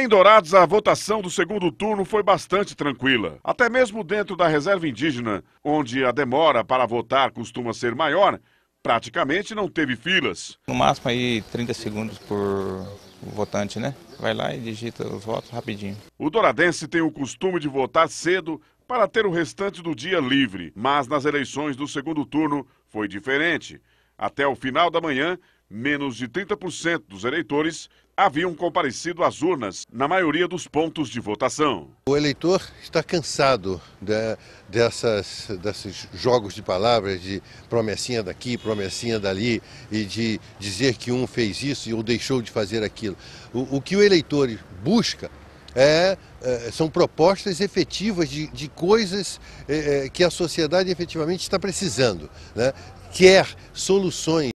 Em Dourados, a votação do segundo turno foi bastante tranquila. Até mesmo dentro da reserva indígena, onde a demora para votar costuma ser maior, praticamente não teve filas. No máximo aí 30 segundos por votante, né? Vai lá e digita os votos rapidinho. O Douradense tem o costume de votar cedo para ter o restante do dia livre, mas nas eleições do segundo turno foi diferente. Até o final da manhã, menos de 30% dos eleitores haviam comparecido às urnas na maioria dos pontos de votação. O eleitor está cansado de, dessas, desses jogos de palavras, de promessinha daqui, promessinha dali, e de dizer que um fez isso e ou deixou de fazer aquilo. O, o que o eleitor busca é, é são propostas efetivas de, de coisas é, é, que a sociedade efetivamente está precisando. Né? Quer soluções.